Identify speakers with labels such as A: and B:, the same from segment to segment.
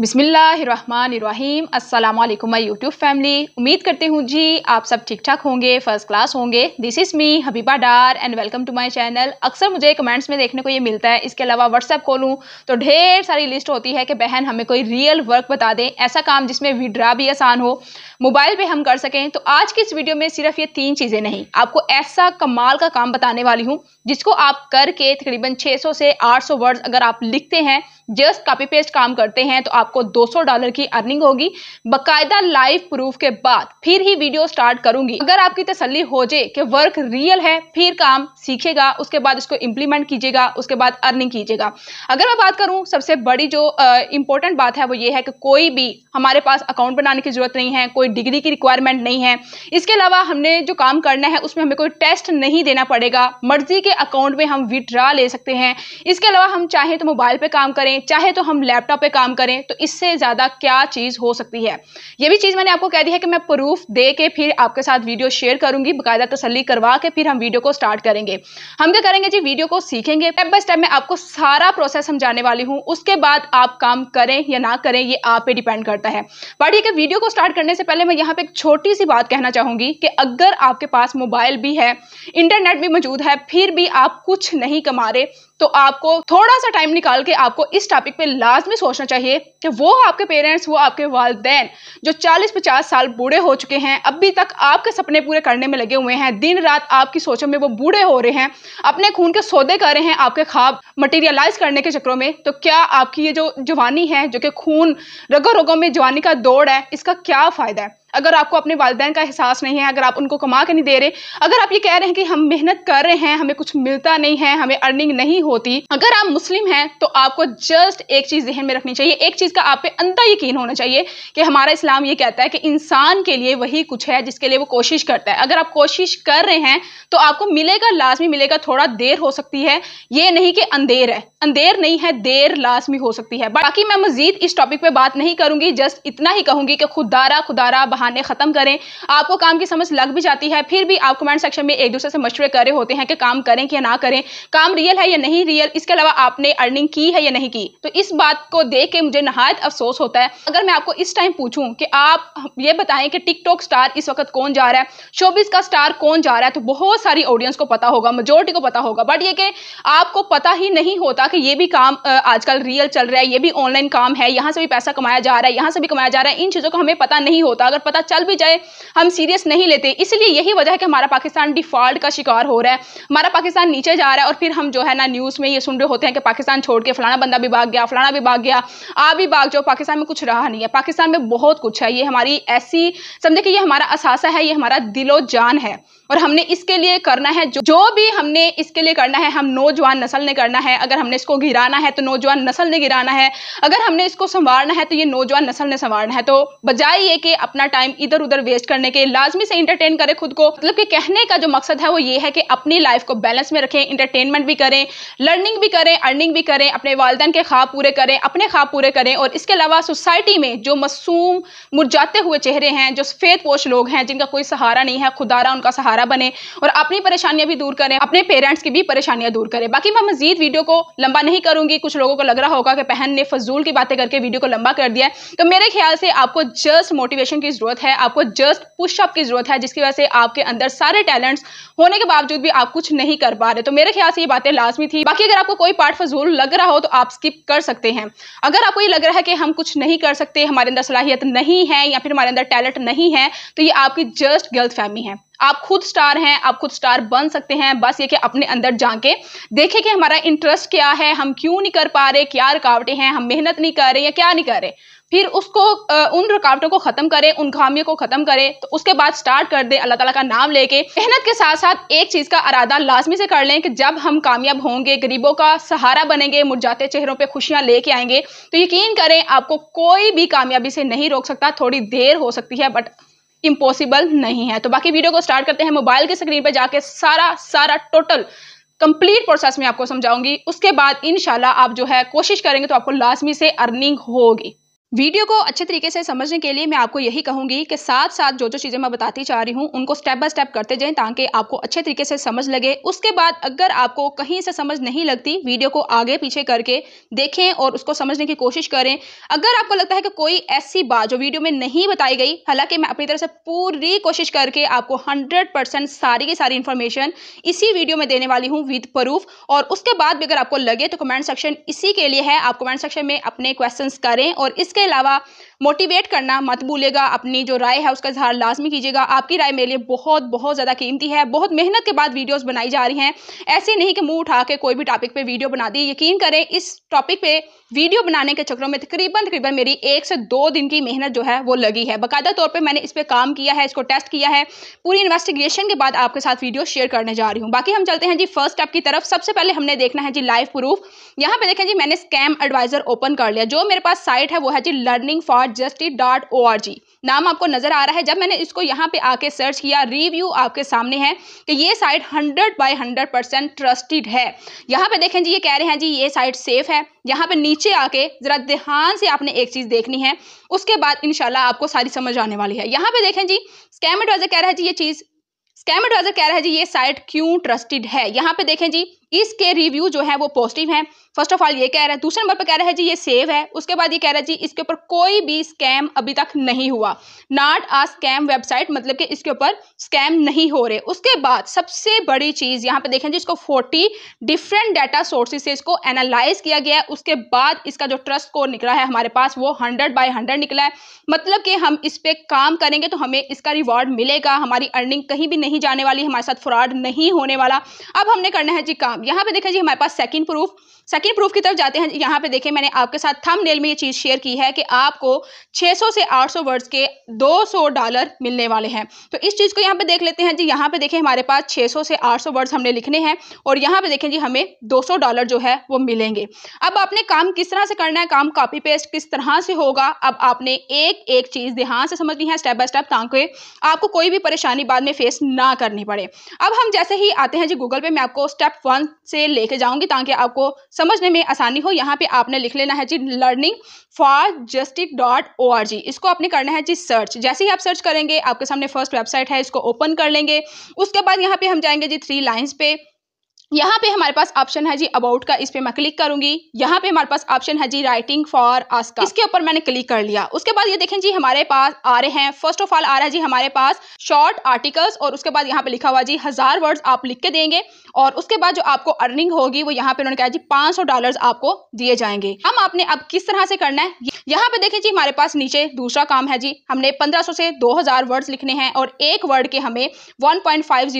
A: बिसमीम् अल्लाम my YouTube family उम्मीद करती हूँ जी आप सब ठीक ठाक होंगे फर्स्ट क्लास होंगे this is me Habiba Dar and welcome to my channel अक्सर मुझे कमेंट्स में देखने को ये मिलता है इसके अलावा व्हाट्सएप खोलूँ तो ढेर सारी लिस्ट होती है कि बहन हमें कोई रियल वर्क बता दें ऐसा काम जिसमें विड्रा भी आसान हो मोबाइल पर हम कर सकें तो आज की इस वीडियो में सिर्फ ये तीन चीज़ें नहीं आपको ऐसा कमाल का काम बताने वाली हूँ जिसको आप करके तकरीबन 600 से 800 वर्ड्स अगर आप लिखते हैं जस्ट कॉपी पेस्ट काम करते हैं तो आपको 200 डॉलर की अर्निंग होगी बकायदा लाइव प्रूफ के बाद फिर ही वीडियो स्टार्ट करूंगी अगर आपकी तसली हो जाए कि वर्क रियल है फिर काम सीखेगा उसके बाद उसको इम्प्लीमेंट कीजिएगा उसके बाद अर्निंग कीजिएगा अगर मैं बात करूँ सबसे बड़ी जो इंपॉर्टेंट बात है वो ये है कि कोई भी हमारे पास अकाउंट बनाने की जरूरत नहीं है कोई डिग्री की रिक्वायरमेंट नहीं है इसके अलावा हमने जो काम करना है उसमें हमें कोई टेस्ट नहीं देना पड़ेगा मर्जी के अकाउंट में हम विड्रा ले सकते हैं इसके अलावा हम चाहे तो मोबाइल पे काम करें चाहे तो हम लैपटॉप पे काम करें तो इससे ज़्यादा क्या चीज़ हो सकती है ये भी चीज़ मैंने आपको कह दी है कि मैं प्रूफ दे के फिर आपके साथ वीडियो शेयर करूंगी बाकायदा तसली करवा के फिर हम वीडियो को स्टार्ट करेंगे हम क्या करेंगे जी वीडियो को सीखेंगे स्टेप बाय स्टेप मैं आपको सारा प्रोसेस समझाने वाली हूँ उसके बाद आप काम करें या ना करें ये आप पे डिपेंड करता है बट ये वीडियो को स्टार्ट करने से पहले मैं यहाँ पे एक छोटी सी बात कहना चाहूँगी कि अगर आपके पास मोबाइल भी है इंटरनेट भी मौजूद है फिर भी भी आप कुछ नहीं कमा रहे तो आपको थोड़ा सा टाइम निकाल के आपको इस टॉपिक पे लाजमी सोचना चाहिए कि वो आपके पेरेंट्स वो आपके वाले जो 40-50 साल बूढ़े हो चुके हैं अभी तक आपके सपने पूरे करने में लगे हुए हैं दिन रात आपकी सोचों में वो बूढ़े हो रहे हैं अपने खून के सौदे कर रहे हैं आपके ख्वाब मटेरियलाइज करने के चक्रों में तो क्या आपकी ये जो जवानी है जो कि खून रगो रगों में जवानी का दौड़ है इसका क्या फ़ायदा है अगर आपको अपने वालदेन का एहसास नहीं है अगर आप उनको कमा के नहीं दे रहे अगर आप ये कह रहे हैं कि हम मेहनत कर रहे हैं हमें कुछ मिलता नहीं है हमें अर्निंग नहीं हो होती अगर आप मुस्लिम हैं तो आपको जस्ट एक चीज़ जहन में रखनी चाहिए एक चीज़ का आप पे अंधा यकीन होना चाहिए कि हमारा इस्लाम ये कहता है कि इंसान के लिए वही कुछ है जिसके लिए वो कोशिश करता है अगर आप कोशिश कर रहे हैं तो आपको मिलेगा लाजमी मिलेगा थोड़ा देर हो सकती है ये नहीं कि अंधेर है अंधेर नहीं है देर लाजमी हो सकती है बाकी मैं मजीद इस टॉपिक पर बात नहीं करूंगी जस्ट इतना ही कहूंगी कि खुदारा खुदारा बहाने ख़त्म करें आपको काम की समझ लग भी जाती है फिर भी आप कमेंट सेक्शन में एक दूसरे से मशवरे कर रहे होते हैं कि काम करें कि ना करें काम रियल है या नहीं नहीं रियल इसके अलावा आपने अर्निंग की है या नहीं की तो इस बात को देख के मुझे नहायत अफसोस होता है अगर मैं आपको इस टाइम पूछूं कि आप ये बताएं कि टिकटॉक स्टार इस वक्त कौन जा रहा है शोबिस का स्टार कौन जा रहा है तो बहुत सारी ऑडियंस को पता होगा मेजोरिटी को पता होगा बट ये कि आपको पता ही नहीं होता कि ये भी काम आजकल रियल चल रहा है ये भी ऑनलाइन काम है यहाँ से भी पैसा कमाया जा रहा है यहाँ से भी कमाया जा रहा है इन चीज़ों को हमें पता नहीं होता अगर पता चल भी जाए हम सीरियस नहीं लेते इसलिए यही वजह है कि हमारा पाकिस्तान डिफॉल्ट का शिकार हो रहा है हमारा पाकिस्तान नीचे जा रहा है और फिर हम जो है ना न्यूज न्यूज़ में ये सुन रहे होते हैं कि पाकिस्तान छोड़ के फलाना बंदा भी भाग गया फलाना भी भाग गया आप भी भाग जाओ पाकिस्तान में कुछ रहा नहीं है पाकिस्तान में बहुत कुछ है ये हमारी ऐसी समझे कि ये हमारा असासा है ये हमारा दिलो जान है और हमने इसके लिए करना है जो, जो भी हमने इसके लिए करना है हम नौजवान नस्ल ने करना है अगर हमने इसको गिराना है तो नौजवान नस्ल ने गिराना है अगर हमने इसको संवारना है तो ये नौजवान नस्ल ने संवारना है तो बजाय ये कि अपना टाइम इधर उधर वेस्ट करने के लाजमी से इंटरटेन करें खुद को मतलब कि कहने का जो मकसद है वो ये है कि अपनी लाइफ को बैलेंस में रखें इंटरटेनमेंट भी करें लर्निंग भी करें अर्निंग भी करें अपने वालदेन के ख्वाब पूरे करें अपने ख्वाब पूरे करें और इसके अलावा सोसाइटी में जो मसूम मुरझाते हुए चेहरे हैं जो सफ़ेद पोश लोग हैं जिनका कोई सहारा नहीं है खुदारा उनका सहारा दोबारा बने और अपनी परेशानियां भी दूर करें अपने पेरेंट्स की भी परेशानियां दूर करें बाकी मैं मजीद वीडियो को लंबा नहीं करूंगी कुछ लोगों को लग रहा होगा कि बहन ने फजूल की बातें करके वीडियो को लंबा कर दिया तो मेरे ख्याल से आपको जस्ट मोटिवेशन की ज़रूरत है आपको जस्ट पुशअप की ज़रूरत है जिसकी वजह से आपके अंदर सारे टैलेंट्स होने के बावजूद भी आप कुछ नहीं कर पा रहे तो मेरे ख्याल से ये बातें लाजमी थी बाकी अगर आपको कोई पार्ट फजूल लग रहा हो तो आप स्किप कर सकते हैं अगर आपको ये लग रहा है कि हम कुछ नहीं कर सकते हमारे अंदर सलाहियत नहीं है या फिर हमारे अंदर टैलेंट नहीं है तो ये आपकी जस्ट गलत फहमी है आप खुद स्टार हैं आप खुद स्टार बन सकते हैं बस ये कि अपने अंदर जाके देखें कि हमारा इंटरेस्ट क्या है हम क्यों नहीं कर पा रहे क्या रुकावटें हैं हम मेहनत नहीं कर रहे या क्या नहीं कर रहे फिर उसको उन रुकावटों को ख़त्म करें उन खामियों को ख़त्म करें तो उसके बाद स्टार्ट कर दें अल्लाह ताला का नाम लेके मेहनत के साथ साथ एक चीज़ का अरादा लाजमी से कर लें कि जब हम कामयाब होंगे गरीबों का सहारा बनेंगे मुरझाते चेहरों पे खुशियां लेके आएंगे तो यकीन करें आपको कोई भी कामयाबी से नहीं रोक सकता थोड़ी देर हो सकती है बट इम्पॉसिबल नहीं है तो बाकी वीडियो को स्टार्ट करते हैं मोबाइल के स्क्रीन पर जाके सारा सारा टोटल कंप्लीट प्रोसेस में आपको समझाऊंगी उसके बाद इन आप जो है कोशिश करेंगे तो आपको लाजमी से अर्निंग होगी वीडियो को अच्छे तरीके से समझने के लिए मैं आपको यही कहूंगी कि साथ साथ जो जो चीज़ें मैं बताती जा रही हूं उनको स्टेप बाय स्टेप करते जाएं ताकि आपको अच्छे तरीके से समझ लगे उसके बाद अगर आपको कहीं से समझ नहीं लगती वीडियो को आगे पीछे करके देखें और उसको समझने की कोशिश करें अगर आपको लगता है कि कोई ऐसी बात जो वीडियो में नहीं बताई गई हालांकि मैं अपनी तरफ से पूरी कोशिश करके आपको हंड्रेड सारी की सारी इन्फॉर्मेशन इसी वीडियो में देने वाली हूँ विद प्रूफ और उसके बाद भी अगर आपको लगे तो कमेंट सेक्शन इसी के लिए है आप कमेंट सेक्शन में अपने क्वेश्चन करें और इसके lava. मोटिवेट करना मत भूलेगा अपनी जो राय है उसका इजहार लाजमी कीजिएगा आपकी राय मेरे लिए बहुत बहुत ज़्यादा कीमती है बहुत मेहनत के बाद वीडियोज़ बनाई जा रही हैं ऐसे नहीं कि मुँह उठा के कोई भी टॉपिक पर वीडियो बना दी यकीन करें इस टॉपिक पर वीडियो बनाने के चक्रों में तकरीबन तकरीबन मेरी एक से दो दिन की मेहनत जो है वो लगी है बाकायदा तौर पर मैंने इस पर काम किया है इसको टेस्ट किया है पूरी इन्वेस्टिगेशन के बाद आपके साथ वीडियो शेयर करने जा रही हूँ बाकी हम चलते हैं जी फर्स्ट स्टेप की तरफ सबसे पहले हमने देखना है जी लाइव प्रूफ यहाँ पे देखें जी मैंने स्कैम एडवाइजर ओपन कर लिया जो मेरे पास साइट है वो है जी लर्निंग फॉर डॉट नाम आपको नज़र आ रहा है जब मैंने इसको यहाँ पे आके सर्च किया रिव्यू आपके सामने है कि ये साइट 100 बाय 100 परसेंट ट्रस्टेड है यहाँ पे देखें जी ये कह रहे हैं जी ये साइट सेफ है यहाँ पे नीचे आके ज़रा ध्यान से आपने एक चीज़ देखनी है उसके बाद इनशाला आपको सारी समझ आने वाली है यहाँ पे देखें जी स्कैम एडवाइजर कह रहा है जी ये चीज़ स्कैम एडवाइजर कह रहा है जी ये साइट क्यों ट्रस्टेड है यहाँ पे देखें जी इसके रिव्यू जो है वो पॉजिटिव हैं फर्स्ट ऑफ ऑल ये कह रहा है दूसरे नंबर पर कह रहा है जी ये सेव है उसके बाद ये कह रहा है जी इसके ऊपर कोई भी स्कैम अभी तक नहीं हुआ नॉट आ स्कैम वेबसाइट मतलब कि इसके ऊपर स्कैम नहीं हो रहे उसके बाद सबसे बड़ी चीज़ यहाँ पे देखें जी इसको फोर्टी डिफरेंट डाटा सोर्सेज से इसको एनालाइज किया गया है उसके बाद इसका जो ट्रस्ट स्कोर निकला है हमारे पास वो हंड्रेड बाई हंड्रेड निकला है मतलब कि हम इस पर काम करेंगे तो हमें इसका रिवॉर्ड मिलेगा हमारी अर्निंग कहीं भी नहीं जाने वाली हमारे साथ फ्रॉड नहीं होने वाला अब हमने करना है जी काम यहाँ पे देखा जी हमारे पास सेकंड प्रूफ सेकेंड प्रूफ की तरफ जाते हैं यहाँ पे देखें मैंने आपके साथ थंबनेल में ये चीज़ शेयर की है कि आपको 600 से 800 वर्ड्स के 200 डॉलर मिलने वाले हैं तो इस चीज़ को यहाँ पे देख लेते हैं जी यहाँ पे देखें हमारे पास 600 से 800 वर्ड्स हमने लिखने हैं और यहाँ पे देखें जी हमें 200 डॉलर जो है वो मिलेंगे अब आपने काम किस तरह से करना है काम कॉपी पेस्ट किस तरह से होगा अब आपने एक एक चीज़ ध्यान से समझनी है स्टेप बाय स्टेप ताकि आपको कोई भी परेशानी बाद में फेस ना करनी पड़े अब हम जैसे ही आते हैं जी गूगल पर मैं आपको स्टेप वन से लेके जाऊँगी ताकि आपको समझने में आसानी हो यहाँ पे आपने लिख लेना है जी learning for justice dot O R G इसको आपने करना है जी सर्च जैसे ही आप सर्च करेंगे आपके सामने फर्स्ट वेबसाइट है इसको ओपन कर लेंगे उसके बाद यहाँ पे हम जाएंगे जी थ्री लाइन्स पे यहाँ पे हमारे पास ऑप्शन है जी अबाउट का इस पे मैं क्लिक करूंगी यहाँ पे हमारे पास ऑप्शन है जी राइटिंग फॉर आस्का इसके ऊपर मैंने क्लिक कर लिया उसके बाद ये देखें जी हमारे पास आ रहे हैं फर्स्ट ऑफ ऑल आ रहा है जी हमारे पास शॉर्ट आर्टिकल्स और उसके बाद यहाँ पे लिखा हुआ जी हजार वर्ड्स आप लिख के देंगे और उसके बाद जो आपको अर्निंग होगी वो यहाँ पे उन्होंने कहा जी पांच डॉलर आपको दिए जाएंगे हम आपने अब किस तरह से करना है यहाँ पे देखें जी हमारे पास नीचे दूसरा काम है जी हमने 1500 से 2000 वर्ड्स लिखने हैं और एक वर्ड के हमें 1.50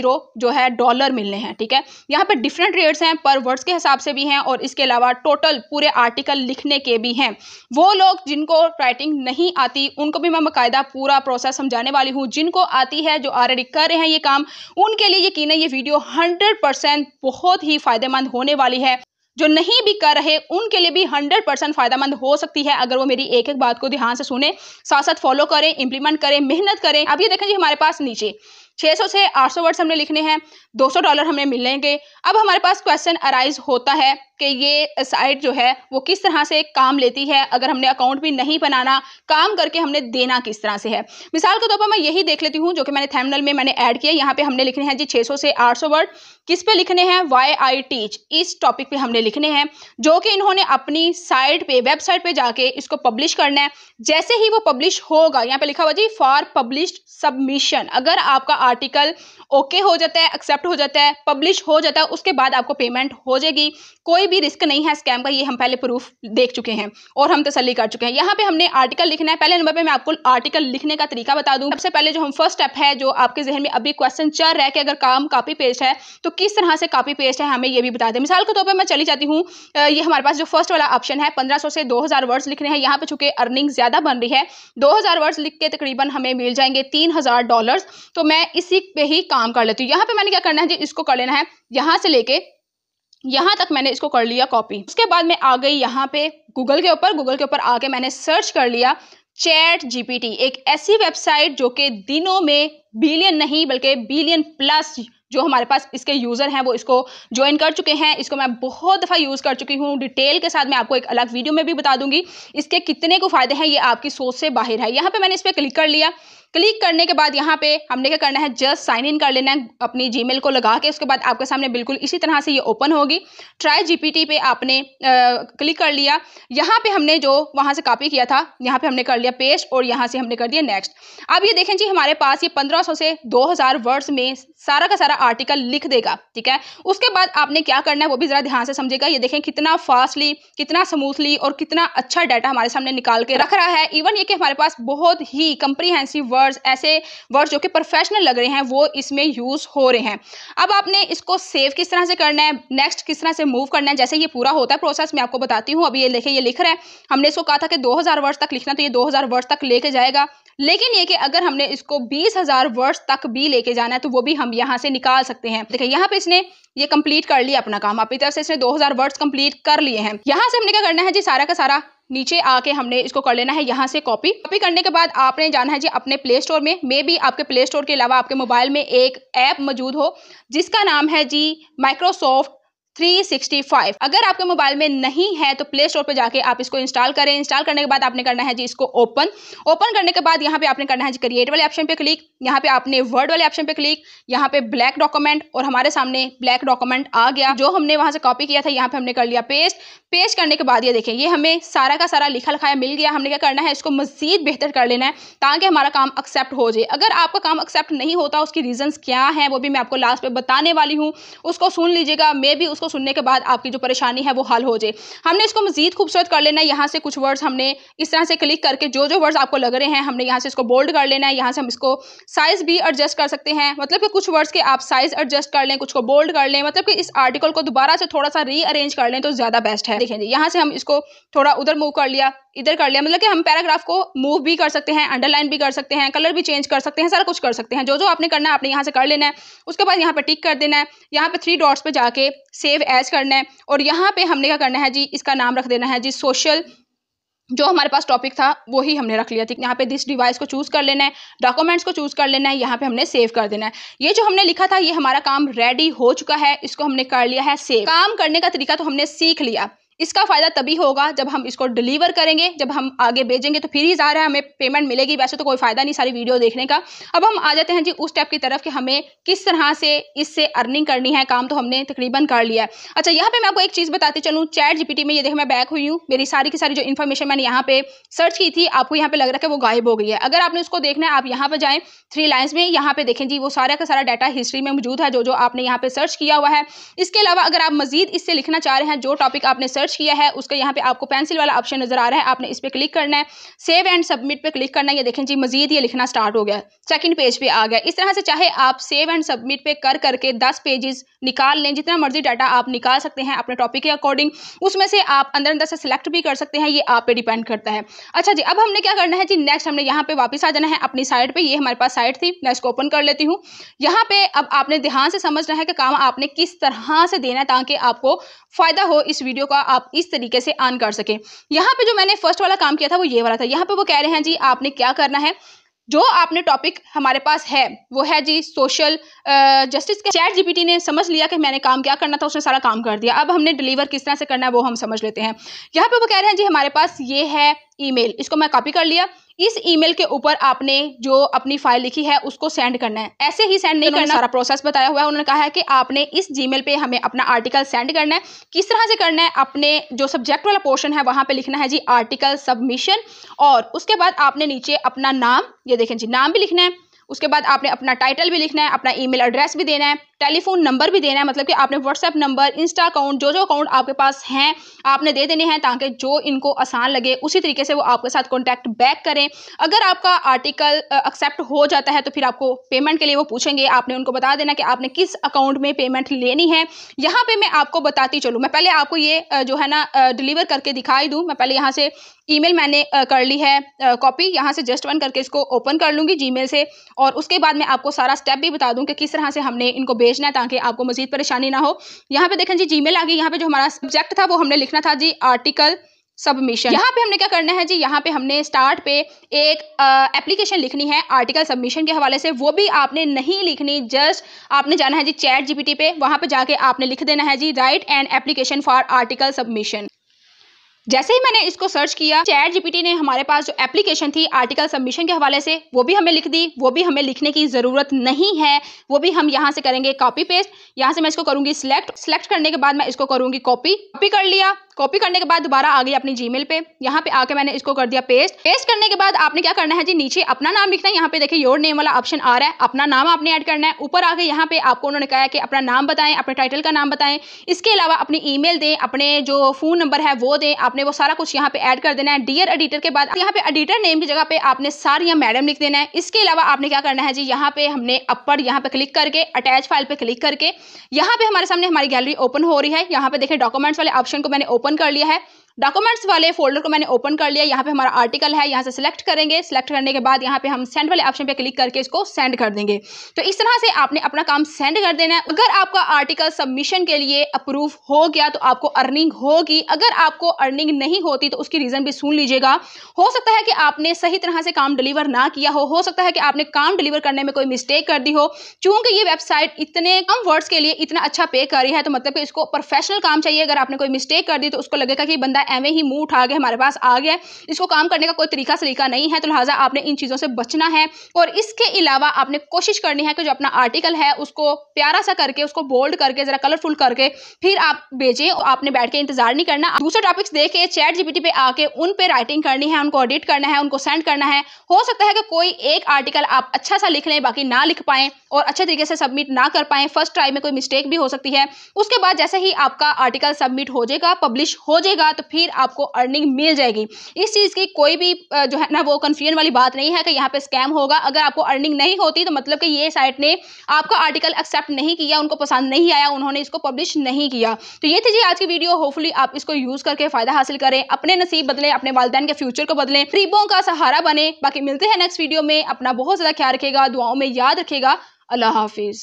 A: जो है डॉलर मिलने हैं ठीक है यहाँ पे डिफरेंट रेट्स हैं पर वर्ड्स के हिसाब से भी हैं और इसके अलावा टोटल पूरे आर्टिकल लिखने के भी हैं वो लोग जिनको राइटिंग नहीं आती उनको भी मैं बाकायदा पूरा प्रोसेस समझाने वाली हूँ जिनको आती है जो ऑलरेडी कर रहे हैं ये काम उनके लिए यकीन ये वीडियो हंड्रेड बहुत ही फ़ायदेमंद होने वाली है जो नहीं भी कर रहे उनके लिए भी 100 परसेंट फायदेमंद हो सकती है अगर वो मेरी एक एक बात को ध्यान से सुने साथ साथ फॉलो करें इंप्लीमेंट करें मेहनत करें अब ये देखें जी हमारे पास नीचे 600 से 800 वर्ड्स हमने लिखने हैं 200 डॉलर हमें मिलेंगे अब हमारे पास क्वेश्चन अराइज होता है कि ये साइट जो है वो किस तरह से काम लेती है अगर हमने अकाउंट भी नहीं बनाना काम करके हमने देना किस तरह से है मिसाल के तौर पर मैं यही देख लेती हूँ जो कि मैंने थैमनल में मैंने ऐड किया यहाँ पे हमने लिखने हैं जी 600 से 800 वर्ड किस पे लिखने हैं वाई आई टीच इस टॉपिक पे हमने लिखने हैं जो कि इन्होंने अपनी साइट पे वेबसाइट पे जाके इसको पब्लिश करना है जैसे ही वो पब्लिश होगा यहाँ पे लिखा हुआ जी फॉर पब्लिश सबमिशन अगर आपका आर्टिकल ओके हो जाता है एक्सेप्ट हो जाता है पब्लिश हो जाता है उसके बाद आपको पेमेंट हो जाएगी कोई भी रिस्क नहीं है स्कैम का ये हम पहले प्रूफ देख चुके हैं और हम तसली कर चुके हैं यहाँ पे हमने आर्टिकल लिखना है पहले नंबर पे मैं आपको आर्टिकल लिखने का तरीका बता दूँ सबसे पहले जो हम फर्स्ट स्टेप है जो आपके जहन में अभी क्वेश्चन चल रहा है कि अगर काम कापी पेस्ट है तो किस तरह से कापी पेस्ट है हमें ये भी बता दें मिसाल के तौर पर मैं चली जाती हूँ ये हमारे पास जो फर्स्ट वाला ऑप्शन है पंद्रह से दो वर्ड्स लिखने हैं यहाँ पर चूंकि अर्निंग ज़्यादा बन रही है दो वर्ड्स लिख के तकरीबन हमें मिल जाएंगे तीन डॉलर्स तो मैं इसी पे ही काम कर लेती हूँ यहाँ पे मैंने क्या करना है जी इसको कर लेना है यहाँ से लेके यहाँ तक मैंने इसको कर लिया कॉपी उसके बाद में आ गई यहाँ पे गूगल के ऊपर गूगल के ऊपर आके मैंने सर्च कर लिया चैट जीपीटी एक ऐसी वेबसाइट जो कि दिनों में बिलियन नहीं बल्कि बिलियन प्लस जो हमारे पास इसके यूज़र हैं वो इसको ज्वाइन कर चुके हैं इसको मैं बहुत दफ़ा यूज़ कर चुकी हूँ डिटेल के साथ मैं आपको एक अलग वीडियो में भी बता दूंगी इसके कितने को फ़ायदे हैं ये आपकी सोच से बाहर है यहाँ पे मैंने इस पर क्लिक कर लिया क्लिक करने के बाद यहाँ पे हमने क्या करना है जस्ट साइन इन कर लेना है अपनी जीमेल को लगा के उसके बाद आपके सामने बिल्कुल इसी तरह से ये ओपन होगी ट्राई जीपीटी पे आपने क्लिक कर लिया यहाँ पे हमने जो वहाँ से कॉपी किया था यहाँ पे हमने कर लिया पेस्ट और यहाँ से हमने कर दिया नेक्स्ट अब ये देखें जी हमारे पास ये पंद्रह से दो वर्ड्स में सारा का सारा आर्टिकल लिख देगा ठीक है उसके बाद आपने क्या करना है वो भी ज़रा ध्यान से समझेगा ये देखें कितना फास्टली कितना स्मूथली और कितना अच्छा डाटा हमारे सामने निकाल के रख रहा है इवन ये कि हमारे पास बहुत ही कंप्रीहेंसिव वर्ड वर्ड्स ऐसे वर्ड्स जो कि प्रोफेशनल लग रहे हैं वो इसमें यूज़ हो रहे हैं अब आपने इसको सेव किस तरह से करना है नेक्स्ट किस तरह से मूव करना है जैसे ये पूरा होता है प्रोसेस मैं आपको बताती हूँ अभी ये लिखे ये लिख रहा है हमने इसको कहा था कि दो वर्ड्स तक लिखना तो ये दो वर्ड्स तक लेके जाएगा लेकिन ये कि अगर हमने इसको बीस हजार वर्ड्स तक भी लेके जाना है तो वो भी हम यहाँ से निकाल सकते हैं देखिए यहाँ पे इसने ये कंप्लीट कर लिया अपना काम अपनी तरफ से इसने 2000 वर्ड्स कंप्लीट कर लिए हैं यहाँ से हमने क्या करना है जी सारा का सारा नीचे आके हमने इसको कर लेना है यहाँ से कॉपी कॉपी करने के बाद आपने जाना है जी अपने प्ले स्टोर में मे बी आपके प्ले स्टोर के अलावा आपके मोबाइल में एक ऐप मौजूद हो जिसका नाम है जी माइक्रोसॉफ्ट 365 अगर आपके मोबाइल में नहीं है तो प्ले स्टोर पर जाके आप इसको इंस्टॉल करें इंस्टॉल करने के बाद आपने करना है जी इसको ओपन ओपन करने के बाद यहाँ पे आपने करना है जी क्रिएट वाले ऑप्शन पे क्लिक यहाँ पे आपने वर्ड वाले ऑप्शन पे क्लिक यहाँ पे ब्लैक डॉक्यूमेंट और हमारे सामने ब्लैक डॉक्यूमेंट आ गया जो हमने वहाँ से कॉपी किया था यहाँ पे हमने कर लिया पेस्ट पेस्ट करने के बाद ये देखें ये हमें सारा का सारा लिखा लिखाया मिल गया हमने क्या करना है इसको मजीद बेहतर कर लेना है ताकि हमारा काम एक्सेप्ट हो जाए अगर आपका काम एक्सेप्ट नहीं होता उसकी रीजन क्या है वो भी मैं आपको लास्ट पे बताने वाली हूँ उसको सुन लीजिएगा मे भी उसको सुनने के बाद आपकी जो परेशानी है वो हल हो जाए हमने इसको मजीद खूबसूरत कर लेना है यहाँ से कुछ वर्ड्स हमने इस तरह से क्लिक करके जो जो वर्ड्स आपको लग रहे हैं हमने यहाँ से इसको बोल्ड कर लेना है यहाँ से हम इसको साइज भी एडजस्ट कर सकते हैं मतलब कि कुछ वर्ड्स के आप साइज एडजस्ट कर लें कुछ को बोल्ड कर लें मतलब कि इस आर्टिकल को दोबारा से थोड़ा सा रीअरेंज कर लें तो ज़्यादा बेस्ट है देखें जी यहाँ से हम इसको थोड़ा उधर मूव कर लिया इधर कर लिया मतलब कि हम पैराग्राफ को मूव भी कर सकते हैं अंडरलाइन भी कर सकते हैं कलर भी चेंज कर सकते हैं सारा कुछ कर सकते हैं जो जो आपने करना है आपने यहाँ से कर लेना है उसके बाद यहाँ पर टिक कर देना है यहाँ पर थ्री डॉट्स पर जाके सेव एज करना है और यहाँ पर हमने क्या करना है जी इसका नाम रख देना है जी सोशल जो हमारे पास टॉपिक था वो ही हमने रख लिया था यहाँ पे दिस डिवाइस को चूज़ कर लेना है डॉक्यूमेंट्स को चूज़ कर लेना है यहाँ पे हमने सेव कर देना है ये जो हमने लिखा था ये हमारा काम रेडी हो चुका है इसको हमने कर लिया है सेव काम करने का तरीका तो हमने सीख लिया इसका फ़ायदा तभी होगा जब हम इसको डिलीवर करेंगे जब हम आगे भेजेंगे तो फिर ही जा रहा है हमें पेमेंट मिलेगी वैसे तो कोई फ़ायदा नहीं सारी वीडियो देखने का अब हम आ जाते हैं जी उस टाइप की तरफ कि हमें किस तरह से इससे अर्निंग करनी है काम तो हमने तकरीबन कर लिया है अच्छा यहाँ पर मैं आपको एक चीज़ बताती चलूँ चैट जी में ये देखें मैं बैक हुई हूँ मेरी सारी की सारी जो इन्फॉर्मेशन मैंने यहाँ पर सर्च की थी आपको यहाँ पर लग रहा है वो गायब हो गई है अगर आपने उसको देखना है आप यहाँ पर जाएँ थ्री लाइन्स में यहाँ पर देखें जी वो सारा का सारा डाटा हिस्ट्री में मौजूद है जो जो आपने यहाँ पे सर्च किया हुआ है इसके अलावा अगर आप मजीद इससे लिखना चाह रहे हैं जो टॉपिक आपने सर्च सर्च किया है उसका यहाँ पे आपको पेंसिल वाला ऑप्शन नजर आ रहा है आपने इस पर क्लिक करना है सेव एंड सबमिट पे क्लिक करना है ये देखें जी मजीद ये लिखना स्टार्ट हो गया सेकंड पेज पे आ गया इस तरह से चाहे आप सेव एंड सबमिट पे कर करके दस पेजेस निकाल लें जितना मर्जी डाटा आप निकाल सकते हैं अपने टॉपिक के अकॉर्डिंग उसमें से आप अंदर अंदर से सिलेक्ट भी कर सकते हैं ये आप पे डिपेंड करता है अच्छा जी अब हमने क्या करना है जी नेक्स्ट हमने यहाँ पे वापस आ जाना है अपनी साइड पे ये हमारे पास साइड थी मैं इसको ओपन कर लेती हूँ यहाँ पे अब आपने ध्यान से समझना है कि काम आपने किस तरह से देना है ताकि आपको फायदा हो इस वीडियो का आप आप इस तरीके से अर्न कर सकें यहाँ पे जो मैंने फर्स्ट वाला काम किया था वो ये वाला था यहाँ पे वो कह रहे हैं जी आपने क्या करना है जो आपने टॉपिक हमारे पास है वो है जी सोशल जस्टिस के चैट जीपीटी ने समझ लिया कि मैंने काम क्या करना था उसने सारा काम कर दिया अब हमने डिलीवर किस तरह से करना है वो हम समझ लेते हैं यहाँ पे वो कह रहे हैं जी हमारे पास ये है ईमेल इसको मैं कॉपी कर लिया इस ईमेल के ऊपर आपने जो अपनी फाइल लिखी है उसको सेंड करना है ऐसे ही सेंड नहीं तो करना सारा प्रोसेस बताया हुआ है उन्होंने कहा है कि आपने इस जीमेल पे हमें अपना आर्टिकल सेंड करना है किस तरह से करना है अपने जो सब्जेक्ट वाला पोर्शन है वहाँ पे लिखना है जी आर्टिकल सबमिशन और उसके बाद आपने नीचे अपना नाम ये देखें जी नाम भी लिखना है उसके बाद आपने अपना टाइटल भी लिखना है अपना ईमेल एड्रेस भी देना है टेलीफोन नंबर भी देना है मतलब कि आपने व्हाट्सएप नंबर इंस्टा अकाउंट जो जो अकाउंट आपके पास हैं आपने दे देने हैं ताकि जो इनको आसान लगे उसी तरीके से वो आपके साथ कॉन्टैक्ट बैक करें अगर आपका आर्टिकल एक्सेप्ट हो जाता है तो फिर आपको पेमेंट के लिए वो पूछेंगे आपने उनको बता देना कि आपने किस अकाउंट में पेमेंट लेनी है यहाँ पर मैं आपको बताती चलूँ मैं पहले आपको ये जो है ना डिलीवर करके दिखाई दूँ मैं पहले यहाँ से ईमेल मैंने कर ली है कॉपी यहाँ से जस्ट वन करके इसको ओपन कर लूँगी जीमेल से और उसके बाद मैं आपको सारा स्टेप भी बता दूँ कि किस तरह से हमने इनको भेजना है ताकि आपको मजीद परेशानी ना हो यहाँ पे देखें जी जी मेल आ गई यहाँ पे जो हमारा सब्जेक्ट था वो हमने लिखना था जी आर्टिकल सबमिशन यहाँ पे हमने क्या करना है जी यहाँ पे हमने स्टार्ट पे एक एप्लीकेशन लिखनी है आर्टिकल सबमिशन के हवाले से वो भी आपने नहीं लिखनी जस्ट आपने जाना है जी चैट जीपीटी पे वहाँ पे जाके आपने लिख देना है जी write and application for article submission जैसे ही मैंने इसको सर्च किया चैट जीपीटी ने हमारे पास जो एप्लीकेशन थी आर्टिकल सबमिशन के हवाले से वो भी हमें लिख दी वो भी हमें लिखने की ज़रूरत नहीं है वो भी हम यहाँ से करेंगे कॉपी पेस्ट यहाँ से मैं इसको करूंगी सिलेक्ट सिलेक्ट करने के बाद मैं इसको करूंगी कॉपी कॉपी कर लिया कॉपी करने के बाद दोबारा आ गई अपनी जीमेल पे यहाँ पे आके मैंने इसको कर दिया पेस्ट पेस्ट करने के बाद आपने क्या करना है जी नीचे अपना नाम लिखना है यहाँ पे देखिए योर नेम वाला ऑप्शन आ रहा है अपना नाम आपने ऐड करना है ऊपर आके यहाँ पे आपको उन्होंने कहा कि अपना नाम बताएं अपने टाइटल का नाम बताएं इसके अलावा अपनी मेल दें अपने जो फोन नंबर है वो दें आपने वो सारा कुछ यहाँ पे ऐड कर देना है डियर एडिटर के बाद यहाँ पे एडिटर नेम की जगह पे आपने सार या मैडम लिख देना है इसके अलावा आपने क्या करना है जी यहाँ पे हमने अपर यहाँ पे क्लिक करके अटैच फाइल पे क्लिक करके यहाँ पे हमारे सामने हमारी गैलरी ओपन हो रही है यहाँ पे देखे डॉक्यूमेंट्स वाले ऑप्शन को मैंने ओपन कर लिया है डॉक्यूमेंट्स वाले फोल्डर को मैंने ओपन कर लिया यहाँ पे हमारा आर्टिकल है यहाँ से सिलेक्ट करेंगे सिलेक्ट करने के बाद यहाँ पे हम सेंड वाले ऑप्शन पे क्लिक करके इसको सेंड कर देंगे तो इस तरह से आपने अपना काम सेंड कर देना है अगर आपका आर्टिकल सबमिशन के लिए अप्रूव हो गया तो आपको अर्निंग होगी अगर आपको अर्निंग नहीं होती तो उसकी रीज़न भी सुन लीजिएगा हो सकता है कि आपने सही तरह से काम डिलीवर ना किया हो हो सकता है कि आपने काम डिलीवर करने में कोई मिस्टेक कर दी हो चूंकि ये वेबसाइट इतने कम वर्ड्स के लिए इतना अच्छा पे कर रही है तो मतलब कि इसको प्रोफेशनल काम चाहिए अगर आपने कोई मिस्टेक कर दी तो उसको लगेगा कि बंदा एवं ही मुंह उठा के हमारे पास आ गया इसको काम करने का कोई तरीका सलीका नहीं है तो लिहाजा आपने इन चीज़ों से बचना है और इसके अलावा आपने कोशिश करनी है कि जो अपना आर्टिकल है उसको प्यारा सा करके उसको बोल्ड करके ज़रा कलरफुल करके फिर आप भेजें और आपने बैठ के इंतजार नहीं करना दूसरे टॉपिक्स देख के चैट जीपीटी पे आके उन पे राइटिंग करनी है उनको ऑडिट करना है उनको सेंड करना है हो सकता है कि कोई एक आर्टिकल आप अच्छा सा लिख लें बाकी ना लिख पाएं और अच्छे तरीके से सबमिट ना कर पाएं फर्स्ट ट्राई में कोई मिस्टेक भी हो सकती है उसके बाद जैसे ही आपका आर्टिकल सबमिट हो जाएगा पब्लिश हो जाएगा तो फिर आपको अर्निंग मिल जाएगी इस चीज़ की कोई भी जो है ना वो कन्फ्यूजन वाली बात नहीं है कि यहाँ पर स्कैम होगा अगर आपको अर्निंग नहीं होती तो मतलब कि ये साइट ने आपका आर्टिकल एक्सेप्ट नहीं किया उनको पसंद नहीं आया उन्होंने इसको पब्लिश नहीं किया तो ये थी जी आज की वीडियो होपफुली आप इसको यूज़ करके फ़ायदा हासिल करें अपने नसीब बदलें अपने वालदेन के फ्यूचर को बदलें गरीबों का सहारा बने बाकी मिलते हैं नेक्स्ट वीडियो में अपना बहुत ज़्यादा ख्याल रखेगा दुआओं में याद रखेगा अल्लाह हाफिज़